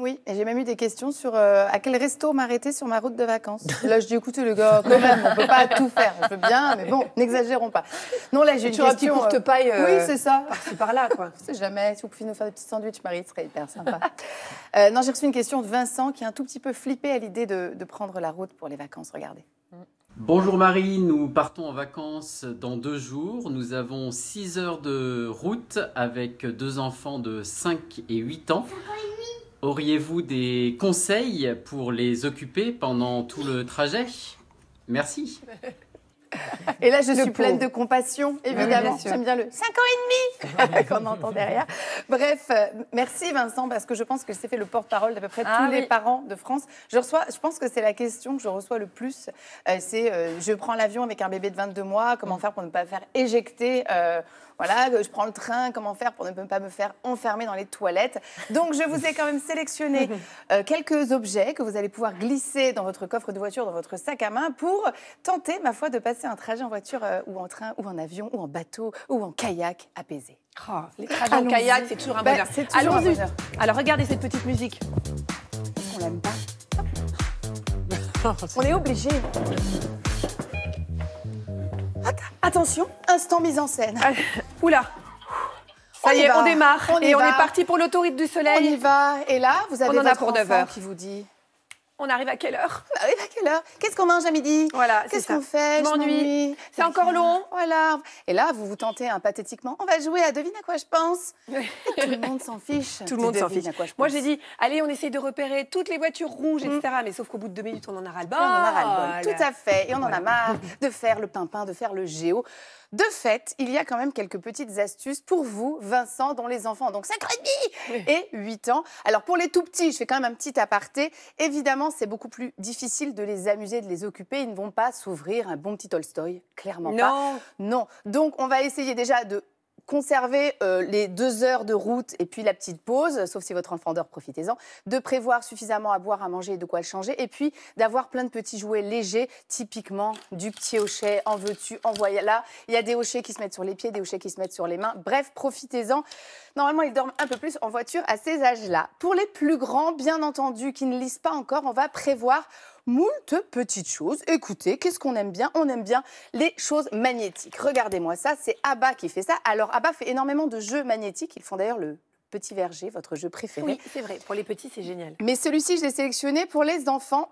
Oui, et j'ai même eu des questions sur euh, à quel resto m'arrêter sur ma route de vacances. Là, je dis, écoutez, le gars, quand même, on ne peut pas tout faire. On peut bien, mais bon, n'exagérons pas. Non, là, j'ai une question. courte de paille. Euh, oui, euh, c'est ça. Par-ci, par-là, quoi. Je sais jamais. Si vous pouviez nous faire des petits sandwichs, Marie, ce serait hyper sympa. non, j'ai reçu une question de Vincent qui est un tout petit peu flippé à l'idée de, prendre la route pour les vacances. Regardez. Bonjour Marie, nous partons en vacances dans deux jours. Nous avons six heures de route avec deux enfants de 5 et 8 ans. Auriez-vous des conseils pour les occuper pendant tout le trajet Merci. Et là, je suis pleine de compassion, ah évidemment. J'aime bien le 5 ans et demi ah qu'on entend derrière. Bref, euh, merci Vincent, parce que je pense que c'est fait le porte-parole d'à peu près ah tous les parents de France. Je, reçois, je pense que c'est la question que je reçois le plus. Euh, c'est euh, je prends l'avion avec un bébé de 22 mois, comment mm. faire pour ne pas faire éjecter voilà, je prends le train, comment faire pour ne pas me faire enfermer dans les toilettes. Donc, je vous ai quand même sélectionné quelques objets que vous allez pouvoir glisser dans votre coffre de voiture, dans votre sac à main, pour tenter, ma foi, de passer un trajet en voiture euh, ou en train ou en avion ou en bateau ou en kayak apaisé. Oh, les trajets en kayak, c'est toujours un bah, bonheur. Allons-y. Alors regardez cette petite musique. on l'aime pas On est obligé. Attention, instant mise en scène. Ah, Oula. Ça on y, est, on démarre. et on est parti pour l'autoroute du soleil. On y va. Et là, vous avez on en votre a pour heures. qui vous dit... On arrive à quelle heure quelle heure Qu'est-ce qu'on mange à midi Voilà, Qu'est-ce qu'on fait Je m'ennuie. C'est encore long. Voilà. Et là, vous vous tentez hein, pathétiquement. On va jouer à devine à quoi je pense. tout le monde s'en fiche. Tout le monde s'en fiche. À quoi je pense. Moi, j'ai dit, allez, on essaye de repérer toutes les voitures rouges, mm. etc. Mais sauf qu'au bout de deux minutes, on en a ras-le-bol. On en a ras-le-bol. Tout à fait. Et on en a marre de faire le pimpin, de faire le géo. De fait, il y a quand même quelques petites astuces pour vous, Vincent, dont les enfants ont donc 5 ans et 8 ans. Alors, pour les tout petits, je fais quand même un petit aparté. Évidemment, c'est beaucoup plus difficile de de les amuser, de les occuper. Ils ne vont pas s'ouvrir un bon petit Tolstoy, clairement non. pas. Non. Donc, on va essayer déjà de conserver euh, les deux heures de route et puis la petite pause, sauf si votre enfant dort, profitez-en, de prévoir suffisamment à boire, à manger et de quoi le changer, et puis d'avoir plein de petits jouets légers, typiquement du petit hochet, en veux-tu, en voilà. Il y a des hochets qui se mettent sur les pieds, des hochets qui se mettent sur les mains, bref, profitez-en. Normalement, ils dorment un peu plus en voiture à ces âges-là. Pour les plus grands, bien entendu, qui ne lisent pas encore, on va prévoir moult petites choses. Écoutez, qu'est-ce qu'on aime bien On aime bien les choses magnétiques. Regardez-moi ça, c'est Abba qui fait ça. Alors Abba fait énormément de jeux magnétiques. Ils font d'ailleurs le Petit Verger, votre jeu préféré. Oui, c'est vrai. Pour les petits, c'est génial. Mais celui-ci, je l'ai sélectionné pour les enfants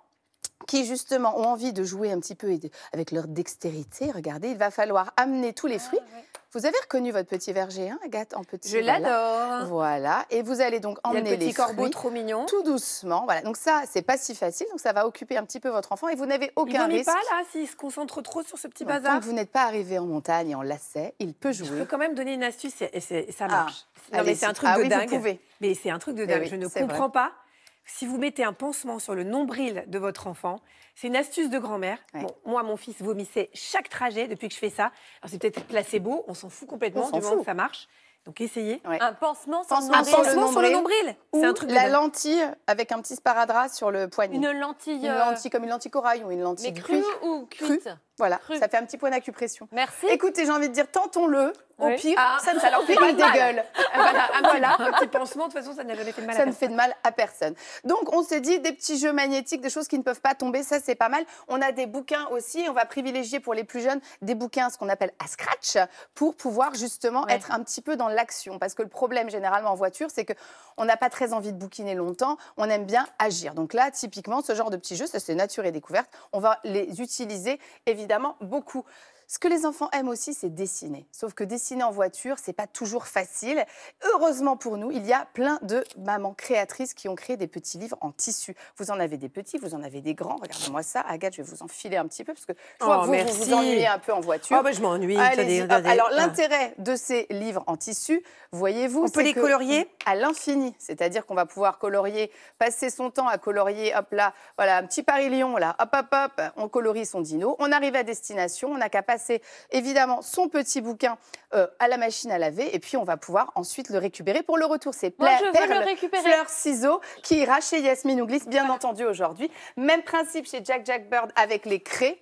qui justement ont envie de jouer un petit peu avec leur dextérité. Regardez, il va falloir amener tous les ah, fruits. Vous avez reconnu votre petit verger, hein, Agathe, en petit. Je l'adore. Voilà. Et vous allez donc emmener petit les corbeau trop mignon. Tout doucement. Voilà. Donc ça, c'est pas si facile. Donc ça va occuper un petit peu votre enfant et vous n'avez aucun il risque. pas là s'il se concentre trop sur ce petit bazar. Tant que vous n'êtes pas arrivé en montagne et en lacet, il peut jouer. Je peux quand même donner une astuce et, ça ah, marche. non, mais c'est un truc ah, de oui, dingue. Vous pouvez. Mais c'est un truc de eh dingue. Je ne comprends pas si vous mettez un pansement sur le nombril de votre enfant, c'est une astuce de grand-mère. moi, mon fils vomissait chaque trajet depuis que je fais ça. Alors, c'est peut-être placebo, on s'en fout complètement du moment que ça marche. Donc essayez. Un pansement, sur, le nombril. un truc la lentille avec un petit sparadrap sur le poignet. Une lentille. Une euh, lentille comme une lentille corail ou une lentille. Mais crue ou cuite voilà, ça fait un petit point d'acupression. Merci. Écoutez, j'ai envie de dire, tentons-le. Au pire, ah. ça ne fait pas de mal. voilà, un, Petit, pansement, de toute façon, ça ne fait de mal à personne. ne fait de mal à personne. Donc, on s'est dit, des petits jeux magnétiques, des choses qui ne peuvent pas tomber, ça, c'est pas mal. On a des bouquins aussi, on va privilégier pour les plus jeunes des bouquins, ce qu'on appelle à scratch, pour pouvoir justement être un petit peu dans l'action. Parce que le problème, généralement, en voiture, c'est qu'on n'a pas très envie de bouquiner longtemps, on aime bien agir. Donc là, typiquement, ce genre de petits jeux, ça, c'est nature et découverte. On va les utiliser, évidemment évidemment beaucoup. Ce que les enfants aiment aussi, c'est dessiner. Sauf que dessiner en voiture, c'est pas toujours facile. Heureusement pour nous, il y a plein de mamans créatrices qui ont créé des petits livres en tissu. Vous en avez des petits, vous en avez des grands. Regardez-moi ça. Agathe, je vais vous en filer un petit peu parce que je vois oh, que vous, vous, ennuyez un peu en voiture. Ah je m'ennuie. Alors, ah. l'intérêt de ces livres en tissu, voyez-vous. On peut les colorier À l'infini. C'est-à-dire qu'on va pouvoir colorier, passer son temps à colorier, hop là, voilà, un petit Paris-Lyon, là, hop, hop, hop, on colorie son dino. On arrive à destination, on a qu'à c'est évidemment son petit bouquin euh, à la machine à laver et puis on va pouvoir ensuite le récupérer. Pour le retour, c'est perles, Fleur, ciseaux qui ira chez Yasmine glisse bien entendu aujourd'hui. Même principe chez Jack Jack Bird avec les craies.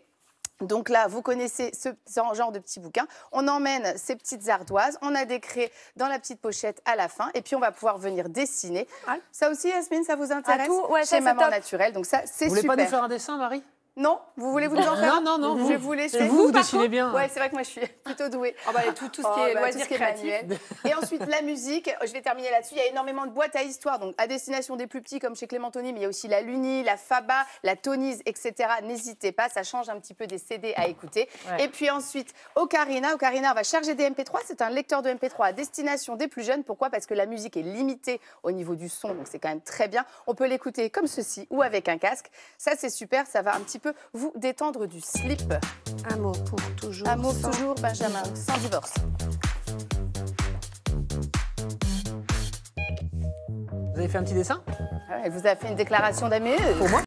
Donc là, vous connaissez ce genre de petit bouquin. On emmène ces petites ardoises, on a des craies dans la petite pochette à la fin, et puis on va pouvoir venir dessiner. Ah. Ça aussi, Yasmine, ça vous intéresse tout Chez Maman Naturelle, donc ça, c'est super. Vous voulez pas nous faire un dessin, Marie non Vous voulez vous en faire Non, non, non. Je vous, vous dessinez bien. Ouais, c'est vrai que moi, je suis plutôt douée. Ah bah, tout, tout, ce qui oh est bah, Et ensuite, la musique. Je vais terminer là-dessus. Il y a énormément de boîtes à histoire. Donc, à destination des plus petits, comme chez Clémentoni, mais il y a aussi la Luni, la Faba, la Tonise, etc. N'hésitez pas. Ça change un petit peu des CD à écouter. Et puis ensuite, Ocarina. Ocarina, va charger des MP3. C'est un lecteur de MP3 à destination des plus jeunes. Pourquoi Parce que la musique est limitée au niveau du son. Donc, c'est quand même très bien. On peut l'écouter comme ceci ou avec un casque. Ça, c'est super. Ça va un petit peu vous détendre du slip. Un mot pour toujours. Un mot toujours, Benjamin, sans divorce. Vous avez fait un petit dessin Elle vous a fait une déclaration d'amour. Pour moi